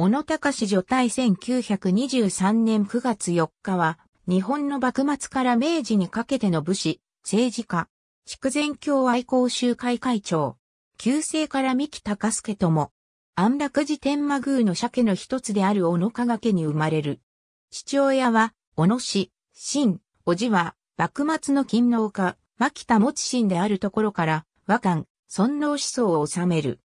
小野隆女対1923年9月4日は、日本の幕末から明治にかけての武士、政治家、筑前教愛好集会会長、旧姓から三木隆介とも、安楽寺天馬宮の鮭の一つである小野加賀家に生まれる。父親は、小野氏、新、おじは、幕末の勤労家、牧田持親であるところから、和漢、尊王思想を治める。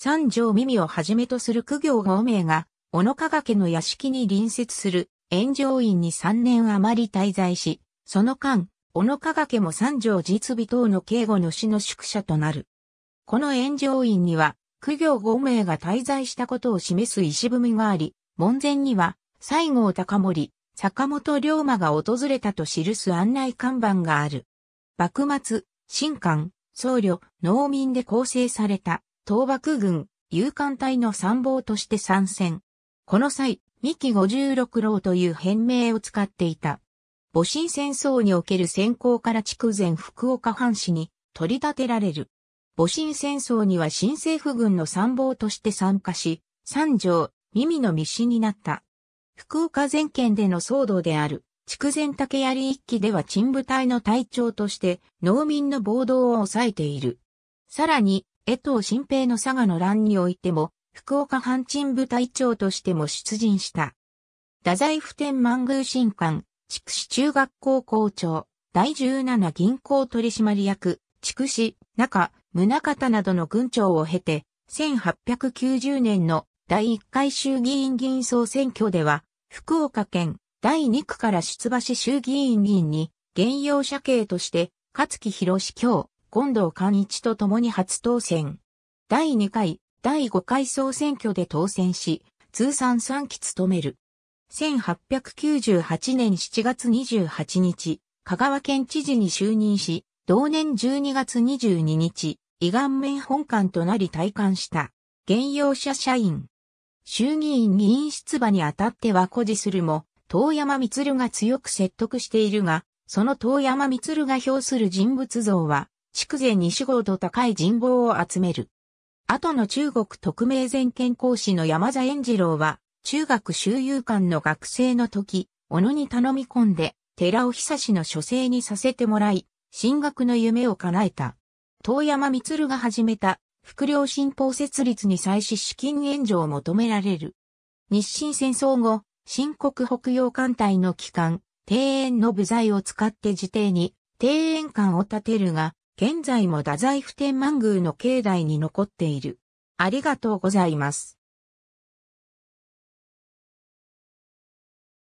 三条耳をはじめとする苦行5名が、小野加賀家の屋敷に隣接する炎上院に3年余り滞在し、その間、小野加賀家も三条実備等の警護の死の宿舎となる。この炎上院には、苦行5名が滞在したことを示す石踏みがあり、門前には、西郷隆盛、坂本龍馬が訪れたと記す案内看板がある。幕末、新官、僧侶、農民で構成された東幕軍、勇敢隊の参謀として参戦。この際、三木五十六郎という変名を使っていた。戊辰戦争における先行から筑前福岡藩士に取り立てられる。戊辰戦争には新政府軍の参謀として参加し、三条、耳の密使になった。福岡全県での騒動である、筑前竹槍一揆では陳部隊の隊長として農民の暴動を抑えている。さらに、江藤新平の佐賀の乱においても、福岡藩鎮部隊長としても出陣した。太宰府天満宮新館、筑紫中学校校長、第17銀行取締役、筑紫、中、宗方などの軍長を経て、1890年の第1回衆議院議員総選挙では、福岡県第2区から出馬し衆議院議員に、現用社刑として、勝木博士京、近藤官一と共に初当選。第2回、第5回総選挙で当選し、通算3期務める。1898年7月28日、香川県知事に就任し、同年12月22日、伊が面本館となり退官した、現用者社員。衆議院議員出馬にあたっては誇示するも、遠山光が強く説得しているが、その遠山光が表する人物像は、筑前西郷と高い人望を集める。後の中国特命全権講師の山田円次郎は、中学周遊館の学生の時、小野に頼み込んで、寺尾久志の書生にさせてもらい、進学の夢を叶えた。遠山光が始めた、副領新法設立に際し資金援助を求められる。日清戦争後、新国北洋艦隊の機関、庭園の部材を使って自邸に、庭園館を建てるが、現在も太宰府天満宮の境内に残っている。ありがとうございます。